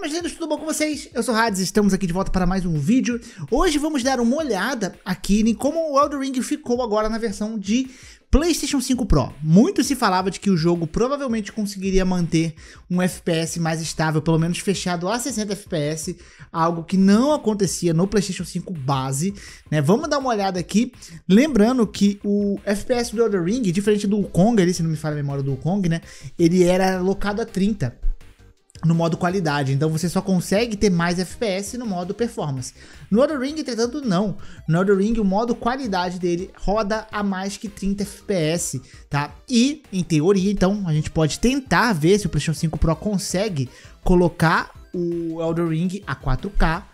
meus lindos, tudo bom com vocês? Eu sou o Hades, estamos aqui de volta para mais um vídeo. Hoje vamos dar uma olhada aqui em como o Elden Ring ficou agora na versão de PlayStation 5 Pro. Muito se falava de que o jogo provavelmente conseguiria manter um FPS mais estável, pelo menos fechado a 60 FPS, algo que não acontecia no PlayStation 5 base, né? Vamos dar uma olhada aqui, lembrando que o FPS do Elden Ring, diferente do Kong ali, se não me falha a memória do Kong, né? Ele era locado a 30 no modo qualidade, então você só consegue ter mais FPS no modo performance. No Elden Ring, entretanto, não. No Elden Ring, o modo qualidade dele roda a mais que 30 FPS, tá? E, em teoria, então, a gente pode tentar ver se o PlayStation 5 Pro consegue colocar o Elden Ring a 4K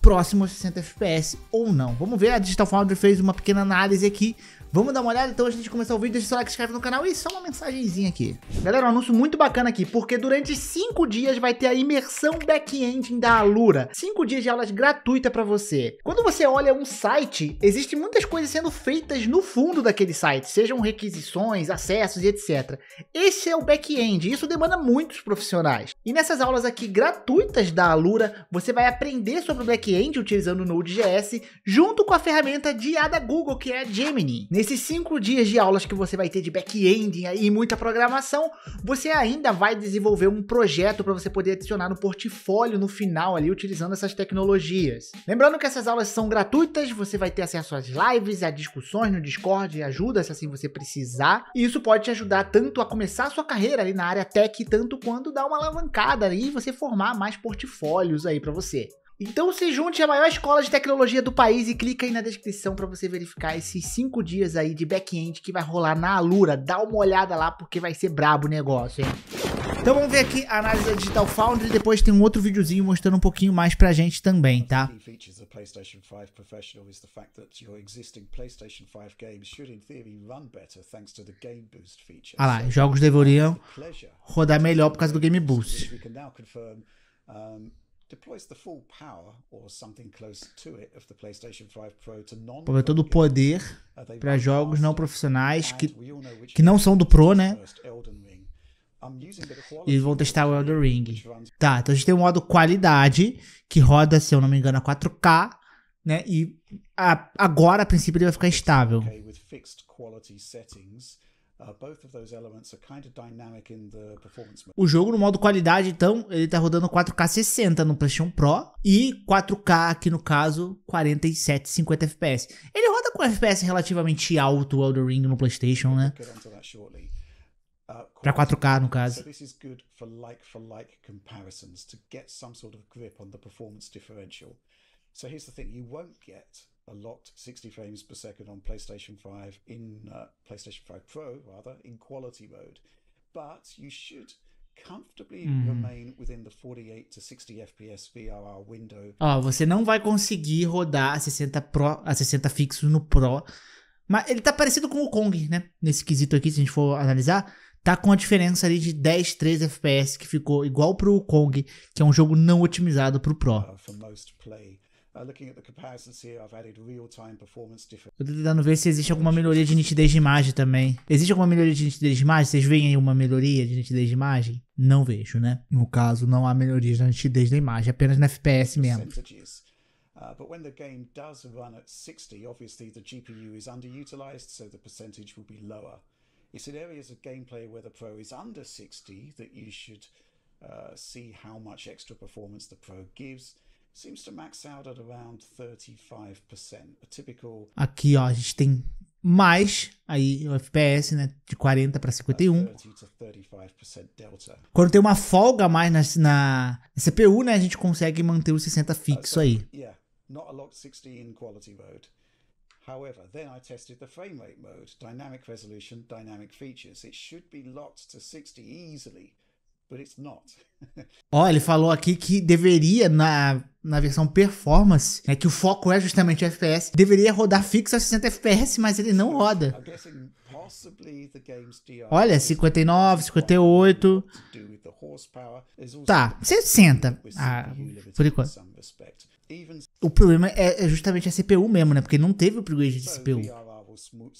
próximo aos 60 FPS ou não. Vamos ver, a Digital Foundry fez uma pequena análise aqui. Vamos dar uma olhada, então, a gente começar o vídeo, deixa o seu like, se inscreve no canal e só uma mensagenzinha aqui. Galera, um anúncio muito bacana aqui, porque durante 5 dias vai ter a imersão back-end da Alura. 5 dias de aulas gratuita para você. Quando você olha um site, existem muitas coisas sendo feitas no fundo daquele site, sejam requisições, acessos e etc. Esse é o back-end, isso demanda muitos profissionais. E nessas aulas aqui gratuitas da Alura, você vai aprender sobre o back back-end utilizando o Node.js, junto com a ferramenta diária da Google, que é a Gemini. Nesses cinco dias de aulas que você vai ter de back-end e muita programação, você ainda vai desenvolver um projeto para você poder adicionar no portfólio no final ali, utilizando essas tecnologias. Lembrando que essas aulas são gratuitas, você vai ter acesso às lives, a discussões no Discord e ajuda se assim você precisar. E isso pode te ajudar tanto a começar a sua carreira ali na área tech, tanto quanto dar uma alavancada ali e você formar mais portfólios aí para você. Então se junte à maior escola de tecnologia do país e clica aí na descrição para você verificar esses 5 dias aí de back-end que vai rolar na Alura. Dá uma olhada lá porque vai ser brabo o negócio, hein? Então vamos ver aqui a análise da Digital Foundry, depois tem um outro videozinho mostrando um pouquinho mais pra gente também, tá? Game Boost Ah lá, jogos deveriam rodar melhor por causa do Game Boost. Aproveitando é o poder para jogos não profissionais que, que não são do Pro, né? E vão testar o Elden Ring. Tá, então a gente tem um modo qualidade que roda, se eu não me engano, a 4K, né? E a, agora, a princípio, ele vai ficar estável. O jogo no modo qualidade, então, ele tá rodando 4K 60 no PlayStation Pro e 4K aqui no caso 47, 50 FPS. Ele roda com FPS relativamente alto o Elden Ring no PlayStation, né? Uh, Para 4K no caso. So here's the thing, you won't get a lot, 60 frames per second on PlayStation 5 in uh, PlayStation 5 Pro rather in quality mode, but you should comfortably hum. remain within the 48 to 60 FPS VRR window. Ó, você não vai conseguir rodar a 60 Pro, a 60 fixo no Pro. Mas ele tá parecido com o Kong, né? Nesse quesito aqui, se a gente for analisar, tá com a diferença ali de 10, 13 FPS que ficou igual pro Kong, que é um jogo não otimizado pro Pro. Uh, eu tô tentando ver se existe alguma melhoria de nitidez de imagem também. Existe alguma melhoria de nitidez de imagem? Vocês veem aí uma melhoria de nitidez de imagem? Não vejo, né? No caso, não há melhoria na nitidez da imagem, apenas na FPS mesmo. Uh, but when the game does run at 60, obviously the GPU is underutilized, so the percentage will be lower. It's in areas of gameplay where the Pro is under 60 that you should uh, see how much extra performance the Pro gives. Aqui, ó, a gente tem mais aí o FPS, né, de 40 para 51. Quando tem uma folga a mais na, na CPU, né, a gente consegue manter o 60 fixo aí. Not a locked 16 quality mode. However, then I tested the frame rate mode, dynamic resolution, dynamic features. It should be locked to 60 easily but it's not. Ó, oh, ele falou aqui que deveria na na versão performance, né, que o foco é justamente o FPS, deveria rodar fixo a 60 FPS, mas ele não roda. Olha, 59, 58. Tá, 60. Ah, por enquanto. O problema é, é justamente a CPU mesmo, né? Porque não teve o upgrade de CPU. Então, o o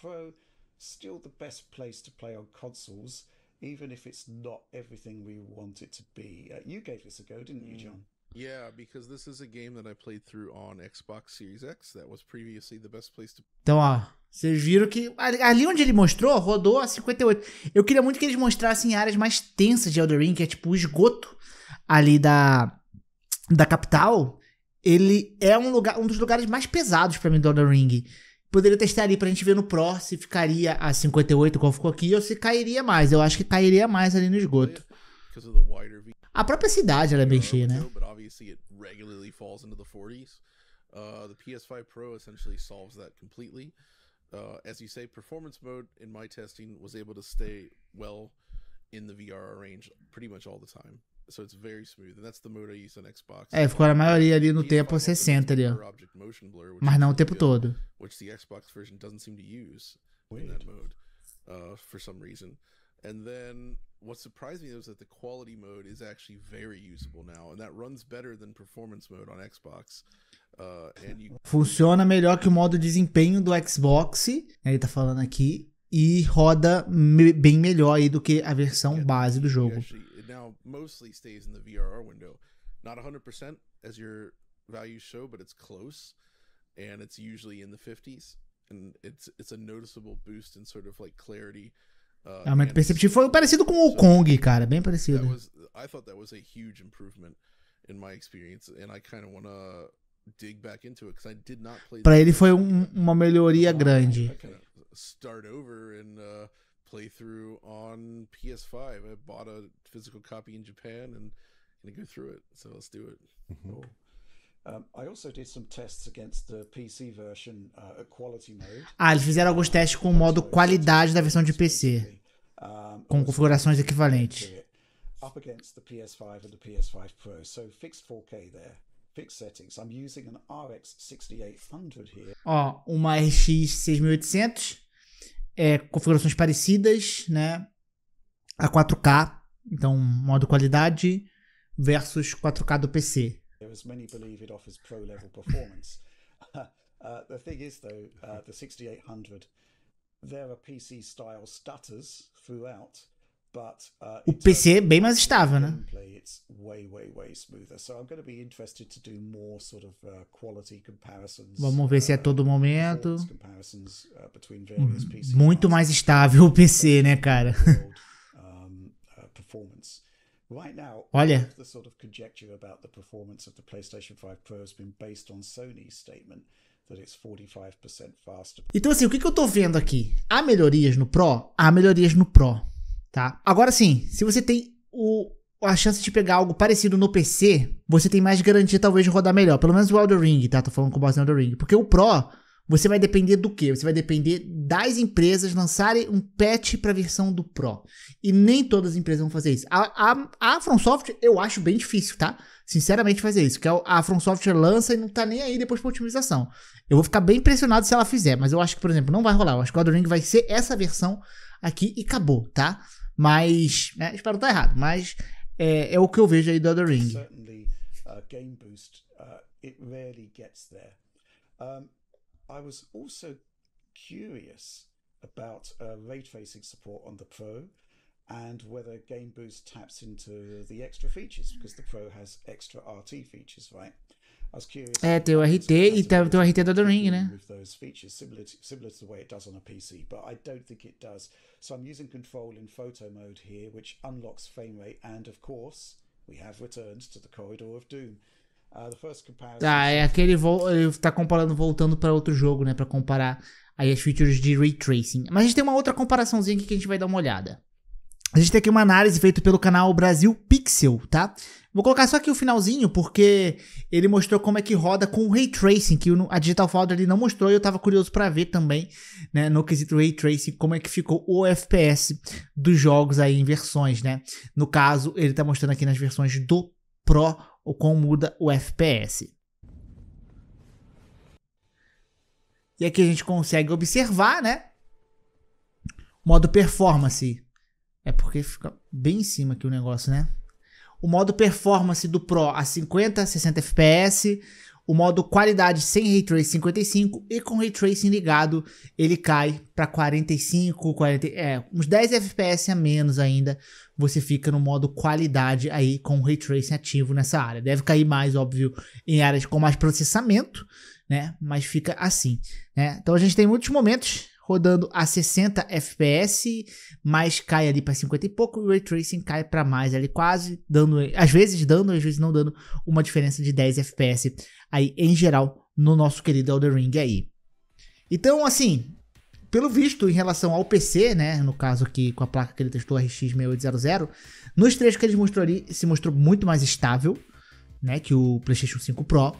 Pro ainda é melhor lugar para jogar em consoles even if it's not everything we want it to be. Uh, you gave this a go, didn't you, hmm. John? Yeah, because this is a game that I played through on Xbox Series X. That was previously the best place to. Então, ó, vocês viram que ali onde ele mostrou, rodou a 58. Eu queria muito que eles mostrassem áreas mais tensas de Elder Ring, que é tipo o esgoto ali da da capital. Ele é um lugar, um dos lugares mais pesados para mim do Elder Ring. Poderia testar ali pra gente ver no Pro se ficaria a 58, qual ficou aqui, ou se cairia mais. Eu acho que cairia mais ali no esgoto. A própria cidade ela é bem cheia, né? Uh, the PS5 Pro essentially solves that completely. Uh, as you say, performance mode in my testing was able to stay well in the VR range pretty much all the time. É, ficou a maioria ali no tempo 60 ali, ó. Mas não o tempo todo. And then what surprised me was that the quality mode is actually very usable now, and that runs better than performance mode on Xbox. Uh, and you... Funciona melhor que o modo desempenho do Xbox, né, ele tá falando aqui, e roda me bem melhor aí do que a versão base do jogo. mostly stays in the VRR window. Not 100% as your values show, but it's close and it's usually in the 50s and it's it's a noticeable boost in sort of like clarity. Uh, ah, mas perceptivo foi parecido com o Kong, cara, bem parecido. Was, I thought that was a huge improvement in my experience and I kind of want to dig back into it because I did not play Para ele foi um, uma melhoria grande. Start over and uh, playthrough on PS5. I bought a physical copy in Japan and gonna go through it. So let's do it. Mm-hmm. cool. Um, I also did some tests against the PC version uh, at quality mode. Ah, eles fizeram alguns testes com o modo qualidade da versão de PC, com configurações equivalentes. Up against the PS5 and the PS5 Pro, so fixed 4K there. Fixed settings. I'm using an RX 6800 here. Ó, uma RX 6800 é, configurações parecidas, né? A 4K, então modo qualidade versus 4K do PC. As many believe it offers pro-level performance. Uh, uh, the thing is, though, uh, the 6800, there are PC-style stutters throughout. Uh, o PC é bem mais estável, né? Vamos ver se é uh, todo momento. Uh, hum, muito mais estável o PC, né, cara? Olha. Então assim, o que, que eu tô vendo aqui? Há melhorias no Pro? Há melhorias no Pro tá? Agora sim, se você tem o, a chance de pegar algo parecido no PC, você tem mais garantia talvez de rodar melhor. Pelo menos o Elder Ring, tá? Tô falando com base no Elder Ring. Porque o Pro, você vai depender do quê? Você vai depender das empresas lançarem um patch para a versão do Pro. E nem todas as empresas vão fazer isso. A, a, a Software, eu acho bem difícil, tá? Sinceramente, fazer isso. Que a From Software lança e não tá nem aí depois pra otimização. Eu vou ficar bem impressionado se ela fizer, mas eu acho que, por exemplo, não vai rolar. Eu acho que o Elden Ring vai ser essa versão aqui e acabou, tá? Mas. Né, espero estar errado, mas é, é, o que eu vejo aí do Ring. Certainly, uh, Game Boost, uh, it rarely gets there. Um, I was also curious about uh, ray tracing support on the Pro and whether Game Boost taps into the extra features because the Pro has extra RT features, right? É, tem o RT e tem, tem o RT da Elden Ring, né? So I'm using control in photo mode here, which unlocks frame rate, and of course, we have returned to the corridor of doom. Uh, the first comparison... Tá, é aquele vo... ele tá comparando voltando para outro jogo, né, para comparar aí as features de ray tracing. Mas a gente tem uma outra comparaçãozinha aqui que a gente vai dar uma olhada. A gente tem aqui uma análise feita pelo canal Brasil Pixel, tá? Vou colocar só aqui o finalzinho, porque ele mostrou como é que roda com o Ray Tracing, que a Digital Foundry não mostrou e eu tava curioso para ver também, né, no quesito Ray Tracing, como é que ficou o FPS dos jogos aí em versões, né? No caso, ele tá mostrando aqui nas versões do Pro, o como muda o FPS. E aqui a gente consegue observar, né? Modo performance é porque fica bem em cima aqui o negócio, né? O modo performance do Pro a 50, 60 FPS. O modo qualidade sem Ray Tracing 55 e com Ray Tracing ligado, ele cai para 45, 40, é, uns 10 FPS a menos ainda. Você fica no modo qualidade aí com Ray Tracing ativo nessa área. Deve cair mais, óbvio, em áreas com mais processamento, né? Mas fica assim, né? Então a gente tem muitos momentos rodando a 60 FPS, mas cai ali para 50 e pouco, e o ray tracing cai para mais ali quase, dando às vezes dando, às vezes não dando uma diferença de 10 FPS aí em geral no nosso querido Elden Ring aí. Então, assim, pelo visto em relação ao PC, né, no caso aqui com a placa que ele testou a RX 6800, nos trechos que ele mostrou ali se mostrou muito mais estável, né, que o PlayStation 5 Pro.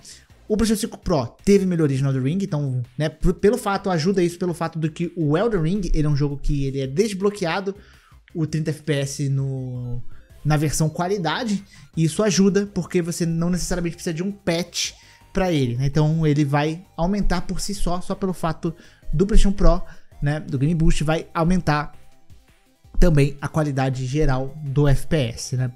O PlayStation 5 Pro teve melhorias no Elden Ring, então, né, pelo fato, ajuda isso pelo fato do que o Elden Ring, ele é um jogo que ele é desbloqueado o 30 FPS no na versão qualidade, e isso ajuda porque você não necessariamente precisa de um patch para ele, né? Então ele vai aumentar por si só, só pelo fato do PlayStation Pro, né, do Game Boost vai aumentar também a qualidade geral do FPS, né?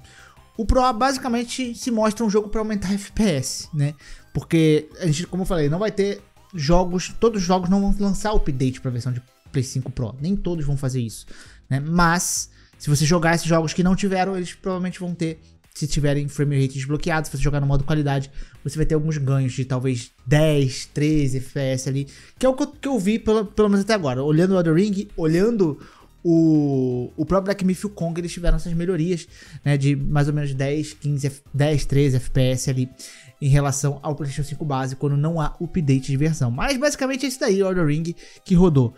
O Pro basicamente se mostra um jogo para aumentar FPS, né? Porque a gente, como eu falei, não vai ter jogos, todos os jogos não vão lançar update para a versão de Play 5 Pro, nem todos vão fazer isso, né? Mas se você jogar esses jogos que não tiveram, eles provavelmente vão ter se tiverem frame rate desbloqueado, se você jogar no modo qualidade, você vai ter alguns ganhos de talvez 10, 13 FPS ali, que é o que eu, vi, pelo, pelo menos até agora. Olhando o Elden Ring, olhando o, o próprio Black Myth e o Kong eles tiveram essas melhorias, né, de mais ou menos 10, 15, 10, 13 FPS ali em relação ao PlayStation 5 base quando não há update de versão. Mas basicamente é isso daí, o Ring que rodou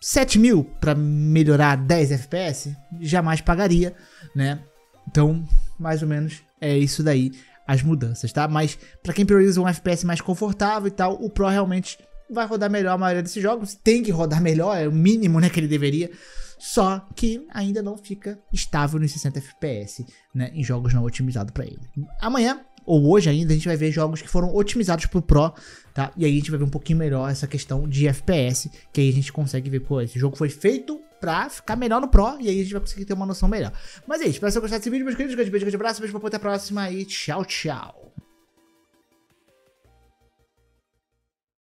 7 mil para melhorar 10 FPS, jamais pagaria, né? Então, mais ou menos é isso daí as mudanças, tá? Mas para quem prioriza um FPS mais confortável e tal, o Pro realmente vai rodar melhor a maioria desses jogos, tem que rodar melhor, é o mínimo, né, que ele deveria só que ainda não fica estável nos 60 FPS, né, em jogos não otimizados para ele. Amanhã ou hoje ainda a gente vai ver jogos que foram otimizados pro Pro, tá? E aí a gente vai ver um pouquinho melhor essa questão de FPS, que aí a gente consegue ver, pô, esse jogo foi feito pra ficar melhor no Pro, e aí a gente vai conseguir ter uma noção melhor. Mas é isso, espero que vocês gostaram desse vídeo, meus queridos, grande beijo, grande abraço, beijo, até a próxima e tchau, tchau.